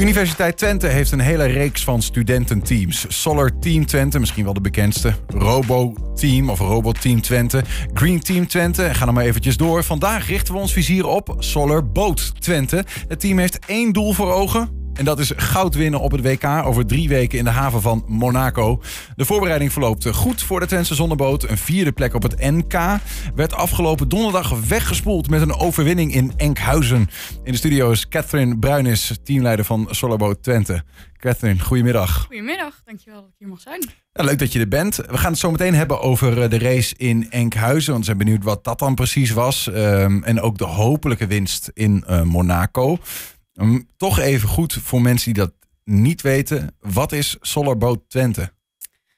Universiteit Twente heeft een hele reeks van studententeams. Solar Team Twente, misschien wel de bekendste. Robo Team of Robot Team Twente. Green Team Twente. Ga dan maar eventjes door. Vandaag richten we ons vizier op Solar Boat Twente. Het team heeft één doel voor ogen. En dat is goud winnen op het WK over drie weken in de haven van Monaco. De voorbereiding verloopt goed voor de Twente zonneboot. Een vierde plek op het NK werd afgelopen donderdag weggespoeld met een overwinning in Enkhuizen. In de studio is Catherine Bruinis, teamleider van Sollerboot Twente. Catherine, goedemiddag. Goedemiddag, dankjewel dat ik hier mag zijn. leuk dat je er bent. We gaan het zo meteen hebben over eh, de race in Enkhuizen. Want we zijn benieuwd wat dat dan precies was. Ehm, en ook de hopelijke winst in eh, Monaco toch even goed voor mensen die dat niet weten. Wat is Solarboot Twente?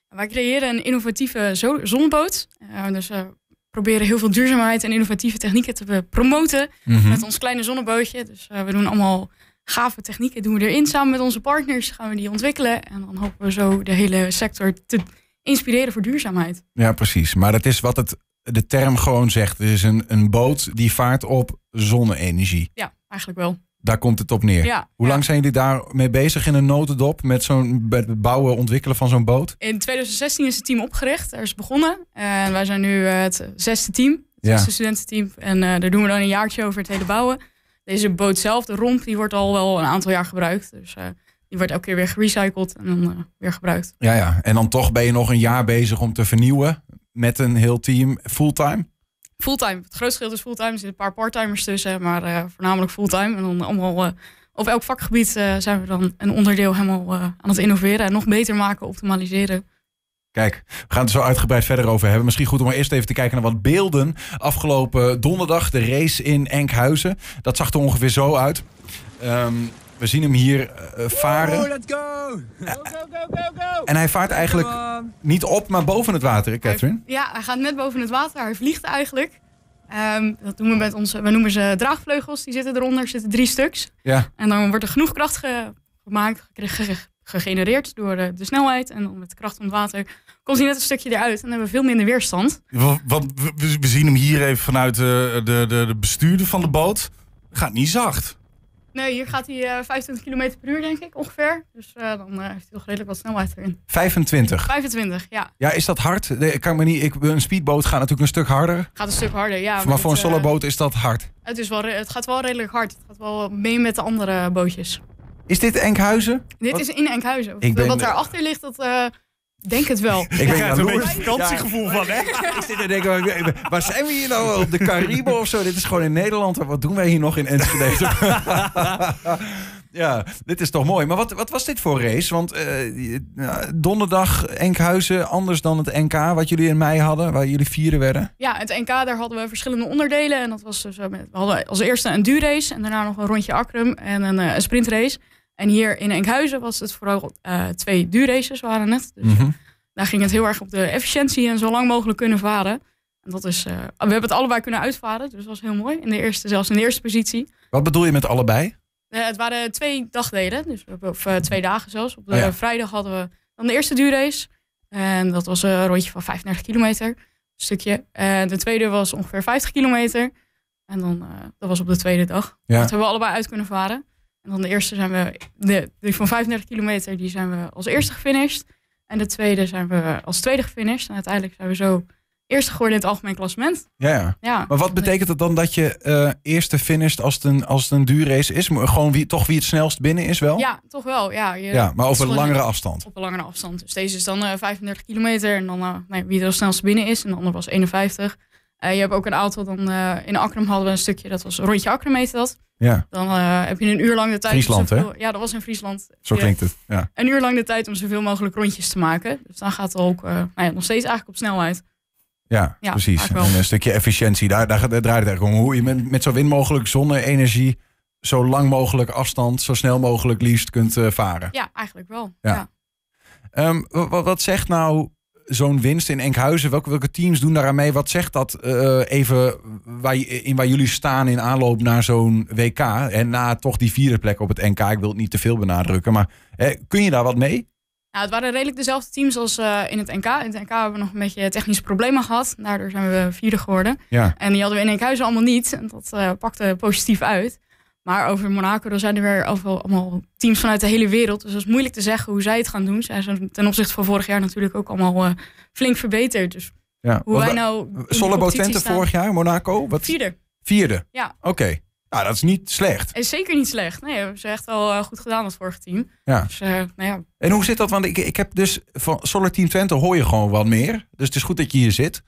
Wij creëren een innovatieve zonneboot. Eh, dus we proberen heel veel duurzaamheid en innovatieve technieken te promoten. Mhm. Met ons kleine zonnebootje. Dus eh, we doen allemaal gave technieken doen we erin. Samen met onze partners gaan we die ontwikkelen. En dan hopen we zo de hele sector te inspireren voor duurzaamheid. Ja, precies. Maar dat is wat het, de term gewoon zegt. Het is een, een boot die vaart op zonne-energie. Ja, eigenlijk wel. Daar komt het op neer. Hoe lang zijn jullie daarmee bezig in een notendop met zo'n met het bouwen, ontwikkelen van zo'n boot? In 2016 is het team opgericht. Er is begonnen. En wij zijn nu eh, het zesde team, het zesde studententeam. En eh, daar doen we dan een jaartje over het hele bouwen. Deze boot zelf, de romp, die wordt al wel een aantal jaar gebruikt. Dus eh, die wordt elke keer weer gerecycled en dan weer gebruikt. Ja, ja. En dan toch ben je nog een jaar bezig om te vernieuwen met een heel team fulltime? fulltime. Het grootste gedeelte is fulltime. Er zitten een paar parttimers tussen, maar eh, voornamelijk fulltime. En dan allemaal uh, eh, op elk vakgebied eh, zijn we dan een onderdeel helemaal aan het innoveren en nog beter maken, optimaliseren. Kijk, we gaan het zo uitgebreid verder over hebben. Misschien goed om maar eerst even te kijken naar wat beelden. Afgelopen donderdag, de race in Enkhuizen. Dat zag er ongeveer zo uit. Um, we zien hem hier eh, varen. Oh, let's go! Go, go, go, go, En hij vaart eigenlijk niet op, maar boven het water, Catherine? ja, hij gaat net boven het water. Hij vliegt eigenlijk. Ehm, dat doen we met onze, we noemen ze draagvleugels. Die zitten eronder, zitten drie stuks. Ja. En dan wordt er genoeg kracht gemaakt, gegenereerd door de, snelheid. En dan met kracht van het water komt hij net een stukje eruit. En dan hebben we veel minder weerstand. Want we, zien hem hier even vanuit de, eh, de, de, de bestuurder van de boot. Gaat niet zacht. Nee, hier gaat hij uh, 25 km per uur, denk ik, ongeveer. Dus eh, dan eh, heeft hij toch redelijk wat snelheid erin. 25? 25, ja. Ja, is dat hard? Nee, kan me niet, ik, een speedboot gaat natuurlijk een stuk harder. Gaat een stuk harder, ja. Maar, voor een eh, soloboot is dat hard? Het, is wel, het gaat wel redelijk hard. Het gaat wel mee met de andere bootjes. Is dit Enkhuizen? Dit is in Enkhuizen. Ik ben... Wat daarachter ligt, dat Denk het wel. Ik heb het een vakantiegevoel ja. van, Ik zit denken, waar zijn we hier nou? Op de Cariben of zo? Dit is gewoon in Nederland. Wat doen wij hier nog in Enschede? ja, dit is toch mooi. Maar wat, wat was dit voor race? Want eh, donderdag Enkhuizen, anders dan het NK wat jullie in mei hadden, waar jullie vieren werden. Ja, het NK, daar hadden we verschillende onderdelen. En dat was dus, eh, we hadden als eerste een duurrace en daarna nog een rondje Akrum en een, eh, een sprintrace. En hier in Enkhuizen was het vooral uh, twee duurraces waren net Dus mhm. daar ging het heel erg op de efficiëntie en zo lang mogelijk kunnen varen. En dat is, eh, we hebben het allebei kunnen uitvaren, dus dat was heel mooi. In de eerste, zelfs in de eerste positie. Wat bedoel je met allebei? Eh, het waren twee dagdelen, dus of twee dagen zelfs. Op de oh vrijdag hadden we dan de eerste duurrace. En dat was een rondje van 35 kilometer, een stukje. En de tweede was ongeveer 50 kilometer. En dan, dat was op de tweede dag. Dat hebben we allebei uit kunnen varen. En dan de eerste zijn we, de, die van 35 kilometer, die zijn we als eerste gefinished. En de tweede zijn we als tweede gefinished. En uiteindelijk zijn we zo eerste geworden in het algemeen klassement. Ja, ja. ja maar wat betekent het dan dat je eh, eerste finisht als het een, als het een duurrace is? Maar gewoon wie, toch wie het snelst binnen is wel? Ja, toch wel. Ja, ja maar over een langere afstand. Op een langere afstand. Dus deze is dan 35 eh, kilometer. En dan eh, wie er snelst binnen is. En de ander was 51. je hebt ook een aantal dan... in Akrum hadden we een stukje, dat was rondje Akram heette dat. Ja. Dan eh, heb je een uur lang de tijd. Friesland, hè? Ja, dat was in Friesland. Zo klinkt het. Ja. Een uur lang de tijd om zoveel mogelijk rondjes te maken. Dus dan gaat het ook eh, nou nog steeds eigenlijk op snelheid. Ja, precies. En een stukje efficiëntie. Daar, daar, draait het eigenlijk om. Hoe je met, met zo min mogelijk zonne-energie zo lang mogelijk afstand, zo snel mogelijk liefst kunt eh, varen. Ja, eigenlijk wel. Ja. Ehm, wat, zegt nou zo'n winst in Enkhuizen? Welke, welke teams doen aan mee? Wat zegt dat eh, even waar, in waar jullie staan in aanloop naar zo'n WK? En na toch die vierde plek op het NK. Ik wil het niet te veel benadrukken, maar hè, kun je daar wat mee? Nou, het waren redelijk dezelfde teams als eh, in het NK. In het NK hebben we nog een beetje technische problemen gehad. Daardoor zijn we vierde geworden. Ja. En die hadden we in Enkhuizen allemaal niet. En dat eh, pakte positief uit. Maar over Monaco, dan zijn er weer allemaal teams vanuit de hele wereld. Dus dat is moeilijk te zeggen hoe zij het gaan doen. Zij zijn ten opzichte van vorig jaar natuurlijk ook allemaal eh, flink verbeterd. Dus ja, hoe wij nou. Twente vorig jaar, Monaco? Vierde. Vierde? Ja. Oké. Nou, dat is niet slecht. Is zeker niet slecht. Nee, hebben ze echt wel eh, goed gedaan, dat vorige team. Ja. Dus, eh, nou ja. En hoe zit dat? Want ik, ik heb dus van Solar Team Twente hoor je gewoon wat meer. Dus het is goed dat je hier zit.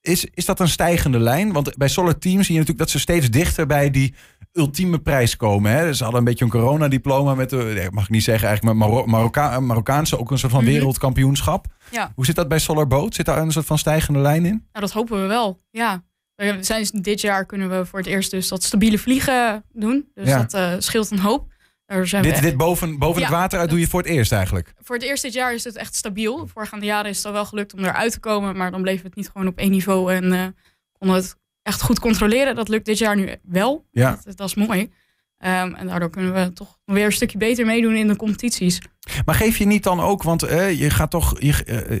Is, is dat een stijgende lijn? Want bij Solar Team zie je natuurlijk dat ze steeds dichter bij die ultieme prijs komen. Hè? Ze hadden een beetje een corona diploma met, de, mag ik niet zeggen, eigenlijk met Marokkaanse ook een soort van mhm. wereldkampioenschap. Ja. Hoe zit dat bij Solar Boat? Zit daar een soort van stijgende lijn in? Nou, dat hopen we wel, ja. We zijn, dus, dit jaar kunnen we voor het eerst dus dat stabiele vliegen doen. Dus ja. dat eh, scheelt een hoop. zijn dit, dit boven, boven het water uit doe je voor het eerst eigenlijk? Voor het eerst dit jaar is het echt stabiel. Vorige jaren is het al wel gelukt om eruit te komen. Maar dan bleef het niet gewoon op één niveau en uh, eh, kon het echt goed controleren. Dat lukt dit jaar nu wel. Ja. Dat, is mooi. Ehm, en daardoor kunnen we toch weer een stukje beter meedoen in de competities. Maar geef je niet dan ook, want je gaat toch. Je, eh,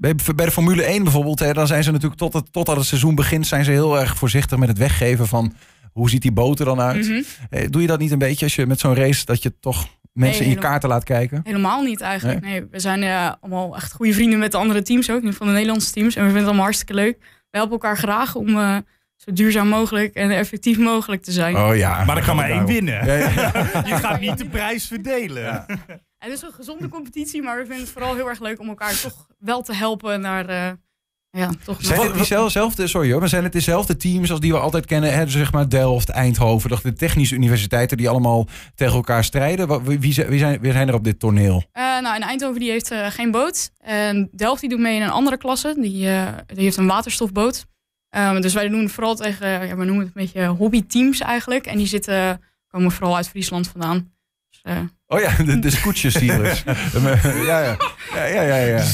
eh, bij de Formule 1 bijvoorbeeld, hè, dan zijn ze natuurlijk tot het, totdat het seizoen begint, zijn ze heel erg voorzichtig met het weggeven van hoe ziet die boot dan uit? Mhm. Eh, doe je dat niet een beetje als je met zo'n race dat je toch mensen in je kaarten laat kijken? Helemaal niet eigenlijk. Nee, we zijn allemaal echt goede vrienden met de andere teams ook, nu van de Nederlandse teams. En we vinden het allemaal hartstikke leuk we helpen elkaar graag om eh, zo duurzaam mogelijk en effectief mogelijk te zijn. Oh ja. Maar er kan maar één winnen. Ja, ja. Je gaat niet de prijs verdelen. En het is een gezonde competitie, maar we vinden het vooral heel erg leuk om elkaar toch wel te helpen naar eh, ja, toch. Zijn het diezelfde, sorry hoor, maar zijn het dezelfde teams als die we altijd kennen? Hè, dus zeg maar Delft, Eindhoven, de technische universiteiten die allemaal tegen elkaar strijden. Wie, wie, wie zijn, wie zijn er op dit toneel? Uh, nou, Eindhoven die heeft eh, geen boot. En ehm, Delft die doet mee in een andere klasse. Die, eh, die heeft een waterstofboot. Ehm, dus wij doen vooral tegen, ja, we noemen het een beetje hobbyteams eigenlijk. En die zitten, komen vooral uit Friesland vandaan. Dus, Oh ja, de, de scootjesielers. ja, ja. Ja, ja, ja, ja.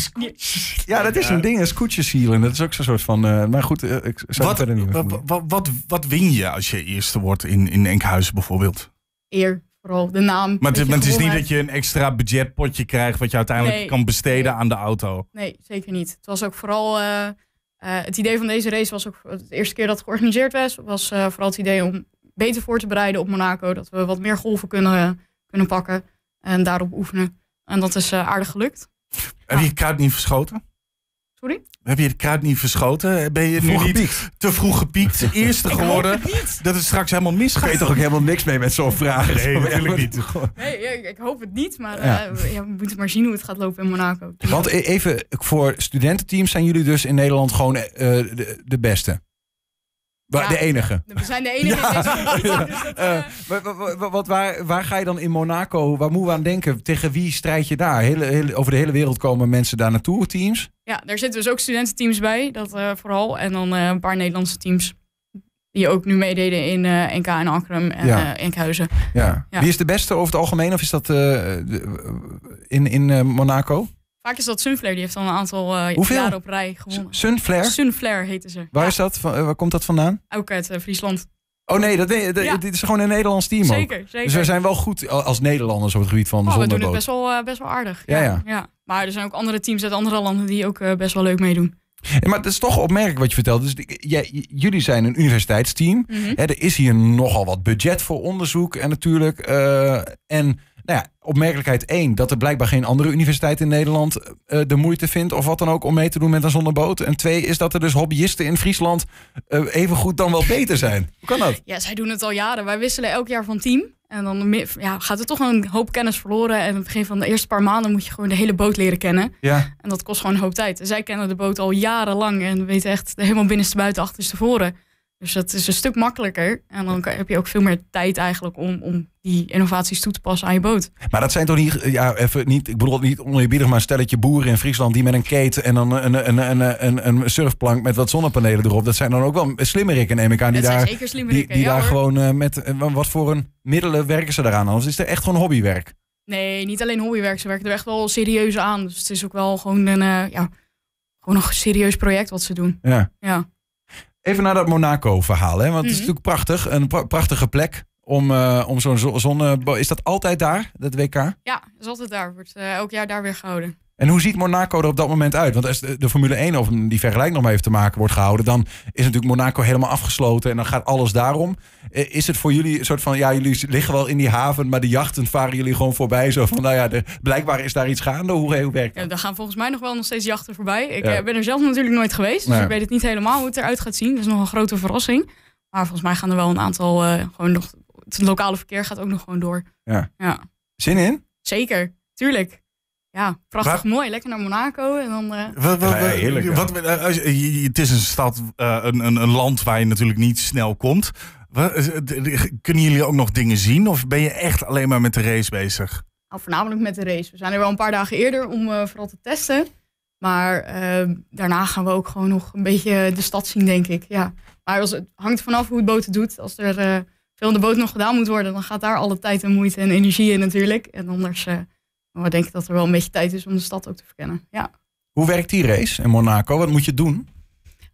ja, dat is een ding, een scootjesielen. Dat is ook zo'n soort van... Eh, maar goed, eh, ik zou wat, niet wat, wat, wat, win je als je eerste wordt in, in Enkhuizen bijvoorbeeld? Eer vooral de naam. Maar, het, is niet dat je een extra budgetpotje krijgt wat je uiteindelijk kan besteden aan de auto. Nee, zeker niet. Het was ook vooral. Eh, het idee van deze race was ook de eerste keer dat het georganiseerd was, was vooral het idee om beter voor te bereiden op Monaco. Dat we wat meer golven kunnen kunnen pakken en daarop oefenen. En dat is eh, aardig gelukt. Heb je je kaart niet verschoten? Sorry? Heb je de kaart niet verschoten? Ben je nu niet te vroeg gepiekt? Eerste geworden? Dat is straks helemaal misgaat. Ik weet toch ook helemaal niks mee met zo'n vraag? Nee, natuurlijk niet. Nee, ik, hoop het niet, maar ja. Uh, ja, we moeten maar zien hoe het gaat lopen in Monaco. Want e-, even, voor studententeams zijn jullie dus in Nederland gewoon eh, de, de beste? de enige. We zijn de enige. wat, waar, waar ga je dan in Monaco? Waar moeten we aan denken? Tegen wie strijd je daar? over de hele wereld komen mensen daar naartoe, teams? Ja, daar zitten dus ook studententeams bij, dat eh, vooral. En dan eh, een paar Nederlandse teams die ook nu meededen in eh, NK en Ankrum en ja. Enkhuizen. Ja. Wie is de beste over het algemeen? Of is dat in, in Monaco? Vaak is dat Sunflare, die heeft al een aantal uh, jaren op rij gewonnen. Sunflare? Sunflare heette ze. Waar, is dat? Van, eh, waar komt dat vandaan? Ook uit eh, Friesland. Oh nee, dat, ja. dit is gewoon een Nederlands team zeker, Zeker. Dus we zijn wel goed als Nederlanders op het gebied van zonder. oh, We doen het best wel, best wel aardig. Ja, ja, ja. Maar er zijn ook andere teams uit andere landen die ook best wel leuk meedoen. Maar het is toch opmerkelijk wat je vertelt. Dus ja, jullie zijn een universiteitsteam. Mhm. er is hier nogal wat budget voor onderzoek en natuurlijk. en nou ja, opmerkelijkheid één, dat er blijkbaar geen andere universiteit in Nederland eh, de moeite vindt of wat dan ook om mee te doen met een zonneboot. En twee is dat er dus hobbyisten in Friesland uh, even goed dan wel beter zijn. Hoe kan dat? Ja, zij doen het al jaren. Wij wisselen elk jaar van team. En dan ja, gaat er toch een hoop kennis verloren. En op het begin van de eerste paar maanden moet je gewoon de hele boot leren kennen. Ja. En dat kost gewoon een hoop tijd. zij kennen de boot al jarenlang en weten echt helemaal buiten achterste voren. Dus dat is een stuk makkelijker. En dan heb je ook veel meer tijd eigenlijk om, om die innovaties toe te passen aan je boot. Maar dat zijn toch niet, ja, even niet, ik bedoel niet oneerbiedig, maar stelletje boeren in Friesland die met een keten en dan een, een, een, een, een surfplank met wat zonnepanelen erop. Dat zijn dan ook wel slimmerikken, neem ik aan. Die daar, die, die daar gewoon eh, met, eh, wat voor een middelen werken ze daaraan? Anders is het echt gewoon hobbywerk. Nee, niet alleen hobbywerk. Ze werken er echt wel serieus aan. Dus het is ook wel gewoon een, eh, ja, gewoon een serieus project wat ze doen. Ja. ja. Even naar dat Monaco-verhaal, hè? want het is mhm. natuurlijk prachtig. Een prachtige plek om, eh, om zo'n zonne... Is dat altijd daar, dat WK? Ja, dat is altijd daar. Wordt eh, elk jaar daar weer gehouden. En hoe ziet Monaco er op dat moment uit? Want als de Formule 1, of die vergelijking nog maar even te maken wordt gehouden, dan is natuurlijk Monaco helemaal afgesloten en dan gaat alles daarom. Eh, is het voor jullie een soort van, ja, jullie liggen wel in die haven, maar de jachten varen jullie gewoon voorbij? Zo van, nou ja, blijkbaar is daar iets gaande. Hoe, werkt dat? Ja, er gaan volgens mij nog wel nog steeds jachten voorbij. Ik eh, ben er zelf natuurlijk nooit geweest, dus ik weet het niet helemaal hoe het eruit gaat zien. Dat is nog een grote verrassing. Maar volgens mij gaan er wel een aantal, eh, gewoon nog, het lokale verkeer gaat ook nog gewoon door. Ja. ja. Zin in? Zeker, tuurlijk. Ja, prachtig mooi. Lekker naar Monaco. En dan, heerlijk, wat, het is een stad, eh, een, een, land waar je natuurlijk niet snel komt. Eh, eh, kunnen jullie ook nog dingen zien? Of ben je echt alleen maar met de race bezig? Nou, voornamelijk met de race. We zijn er wel een paar dagen eerder om vooral te testen. Maar daarna gaan we ook gewoon nog een beetje de stad zien, denk ik. Ja. Maar het hangt vanaf hoe het boot doet. Als er veel in de boot nog gedaan moet worden, dan gaat daar alle tijd en moeite en energie in natuurlijk. En anders maar we denken dat er wel een beetje tijd is om de stad ook te verkennen. Ja. Hoe werkt die race in Monaco? Wat moet je doen?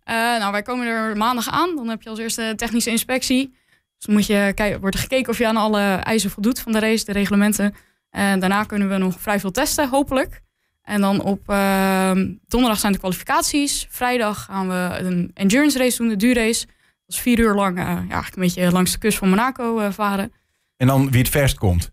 Eh, nou, wij komen er maandag aan. Dan heb je als eerste technische inspectie. Dus dan moet je wordt er gekeken of je aan alle eisen voldoet van de race, de reglementen. En daarna kunnen we nog vrij veel testen, hopelijk. En dan op ehm, donderdag zijn de kwalificaties. Vrijdag gaan we een endurance race doen, de duurrace. Dat is vier uur lang eh, ja, eigenlijk een beetje langs de kust van Monaco eh, varen. En dan wie het verst komt?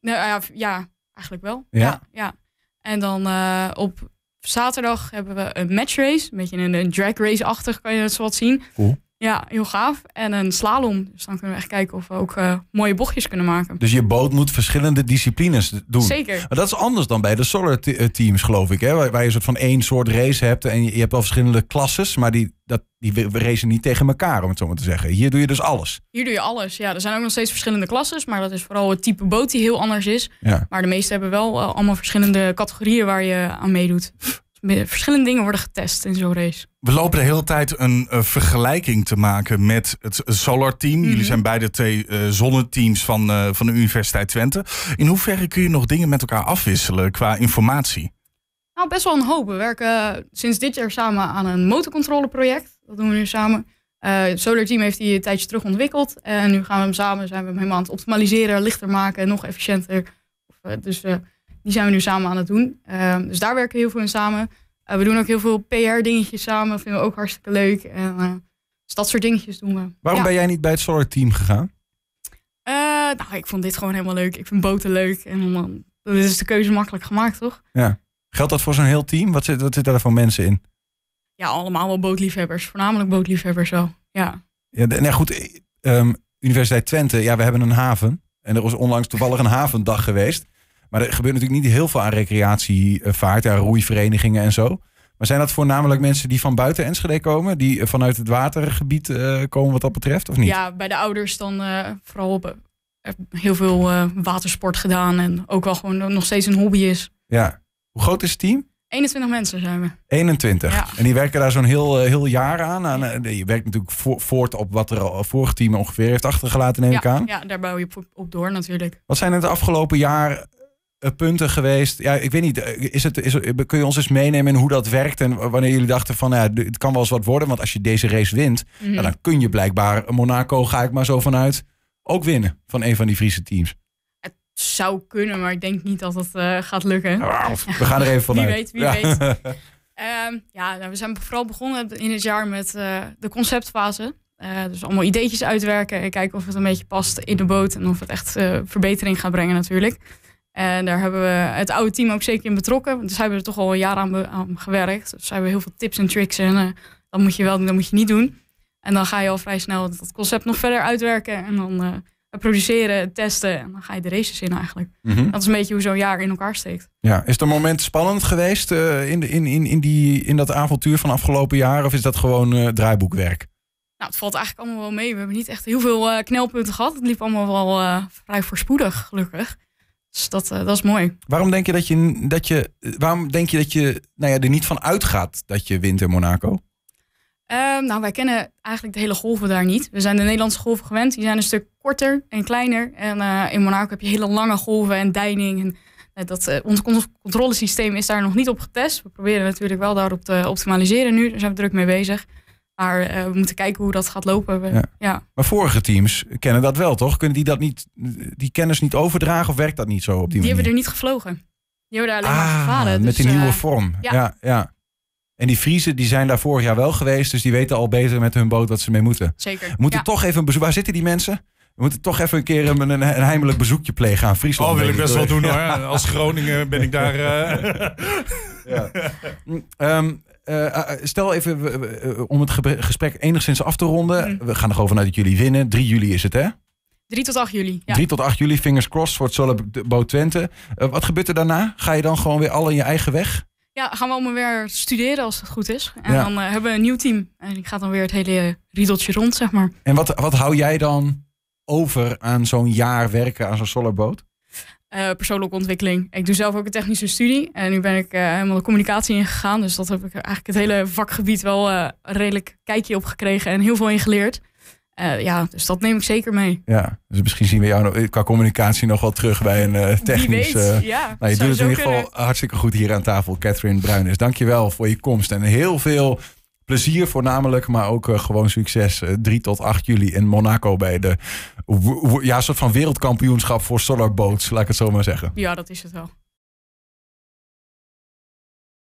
Nou, ja, Eigenlijk wel. Ja. ja, En dan eh, op zaterdag hebben we een race Een beetje een, drag race-achtig, kan je dat zo wat zien. Cool. Ja, heel gaaf. En een slalom. Dus dan kunnen we echt kijken of we ook eh, mooie bochtjes kunnen maken. Dus je boot moet verschillende disciplines doen. Zeker. dat is anders dan bij de solar eh, teams, geloof ik. Hè? Waar, je een soort van één soort race hebt. En je, je hebt wel verschillende klasses, maar die, dat, die racen niet tegen elkaar, om het zo maar te zeggen. Hier doe je dus alles. Hier doe je alles. Ja, er zijn ook nog steeds verschillende klasses. Maar dat is vooral het type boot die heel anders is. Maar de meeste hebben wel eh, allemaal verschillende categorieën waar je aan meedoet verschillende dingen worden getest in zo'n race. We lopen de hele tijd een vergelijking te maken met het Solar Team. Jullie mhm. zijn beide twee uh, zonneteams van, eh, van de Universiteit Twente. In hoeverre kun je nog dingen met elkaar afwisselen qua informatie? Nou, best wel een hoop. We werken eh, sinds dit jaar samen aan een motorcontroleproject. Dat doen we nu samen. het Solar Team heeft die een tijdje terug ontwikkeld. En nu gaan we hem samen zijn we hem helemaal aan het optimaliseren, lichter maken en nog efficiënter. Of, dus die zijn we nu samen aan het doen. Ehm, dus daar werken we heel veel in samen. Eh, we doen ook heel veel PR-dingetjes samen. Vinden we ook hartstikke leuk. En, eh, dus dat soort dingetjes doen we. Waarom ben jij niet bij het Solar Team gegaan? Eh, nou, ik vond dit gewoon helemaal leuk. Ik vind boten leuk. En dan is de keuze makkelijk gemaakt, toch? Ja. Geldt dat voor zo'n heel team? Wat zit, wat zit daar voor mensen in? Ja, allemaal wel bootliefhebbers. Voornamelijk bootliefhebbers wel. Ja. ja nee, nou goed, ehm, Universiteit Twente, ja, we hebben een haven. En er was onlangs toevallig een havendag geweest. Maar er gebeurt natuurlijk niet heel veel aan recreatievaart, ja, roeiverenigingen en zo. Maar zijn dat voornamelijk mensen die van buiten Enschede komen? Die eh, vanuit het watergebied eh, komen wat dat betreft, of niet? Ja, bij de ouders dan eh, vooral op, heel veel watersport gedaan. En ook wel gewoon nog steeds een hobby is. Ja. Hoe groot is het team? 21 mensen zijn we. 21. Ja. En die werken daar zo'n heel, heel jaar aan. aan je werkt natuurlijk voort op wat er al team ongeveer heeft achtergelaten, neem ja, ik aan. Ja, daar bouw je op, op door natuurlijk. Wat zijn het afgelopen jaar eh, punten geweest. Ja, ik weet niet, eh, is het, is, kun je ons eens meenemen in hoe dat werkt? En wanneer jullie dachten van, nou ja, het kan wel eens wat worden. Want als je deze race wint, mhm. nou, dan kun je blijkbaar eh, Monaco, ga ik maar zo vanuit, ook winnen van een van die Friese teams. Het zou kunnen, maar ik denk niet dat dat gaat lukken. We gaan er even vanuit. wie weet, wie ja. weet. Ehm, ja, nou, we zijn vooral begonnen in het jaar met de conceptfase. dus allemaal ideetjes uitwerken en kijken of het een beetje past in de boot en of het echt verbetering gaat brengen natuurlijk. En daar hebben we het oude team ook zeker in betrokken. Dus zij hebben er toch al een jaar aan, aan gewerkt. Dus zij hebben heel veel tips en tricks en uh, dat moet je wel doen, dat moet je niet doen. En dan ga je al vrij snel dat concept nog verder uitwerken en dan uh, produceren, testen en dan ga je de races in eigenlijk. Mhm. Dat is een beetje hoe zo'n jaar in elkaar steekt. Ja, is dat moment spannend geweest eh, in, de, in, in, in, die, in dat avontuur van afgelopen jaar of is dat gewoon draaiboekwerk? Nou, het valt eigenlijk allemaal wel mee. We hebben niet echt heel veel knelpunten gehad. Het liep allemaal wel vrij voorspoedig, gelukkig. Dus dat, eh, dat is mooi. Waarom denk je dat je, dat je, waarom denk je, dat je nou ja, er niet van uitgaat dat je wint in Monaco? Ehm, nou, wij kennen eigenlijk de hele golven daar niet. We zijn de Nederlandse golven gewend. Die zijn een stuk korter en kleiner. En eh, in Monaco heb je hele lange golven en deining. En, eh, dat, ons controlesysteem is daar nog niet op getest. We proberen natuurlijk wel daarop te optimaliseren nu. Daar zijn we druk mee bezig. Maar eh, we moeten kijken hoe dat gaat lopen. ja. Maar vorige teams kennen dat wel, toch? Kunnen die dat niet, die kennis niet overdragen of werkt dat niet zo op die, manier? Die hebben er niet gevlogen. Die hebben daar alleen maar ah, gevaren. Dus, met die nieuwe eh, vorm. Ja. ja. En die Friese die zijn daar vorig jaar wel geweest, dus die weten al beter met hun boot wat ze mee moeten. Zeker. moeten toch even Waar zitten die mensen? We moeten toch even een keer een, een heimelijk bezoekje plegen aan Friesland. Oh, wil ik best wel doen hoor. Als Groningen ben ik daar. Eh, ja. Mm, ehm, eh, eh, stel even eh, om het gesprek enigszins af te ronden. Mhm. We gaan er gewoon vanuit dat jullie winnen. 3 juli is het, hè? 3 tot 8 juli. Ja. 3 tot 8 juli, fingers crossed, wordt Solarboot Twente. wat gebeurt er daarna? Ga je dan gewoon weer alle in je eigen weg? Ja, gaan we allemaal weer studeren als het goed is. En dan hebben we een nieuw team. En ik ga dan weer het hele riedeltje rond, zeg maar. En wat, wat hou jij dan over aan zo'n jaar werken aan zo'n Solarboot? Eh, persoonlijke ontwikkeling. Ik doe zelf ook een technische studie. En nu ben ik eh, helemaal de communicatie ingegaan. Dus dat heb ik eigenlijk het hele vakgebied wel eh, redelijk kijkje op gekregen en heel veel in geleerd. ja, dus dat neem ik zeker mee. Ja, dus misschien zien we jou qua communicatie nog wel terug bij een technisch... ja, nou, je doet het in ieder geval hartstikke goed hier aan tafel. Catherine Bruiners, dankjewel voor je komst en heel veel plezier voornamelijk, maar ook eh, gewoon succes. 3 eh, tot 8 juli in Monaco bij de ja, soort van wereldkampioenschap voor solarboats, laat ik het zo maar zeggen. Ja, dat is het wel.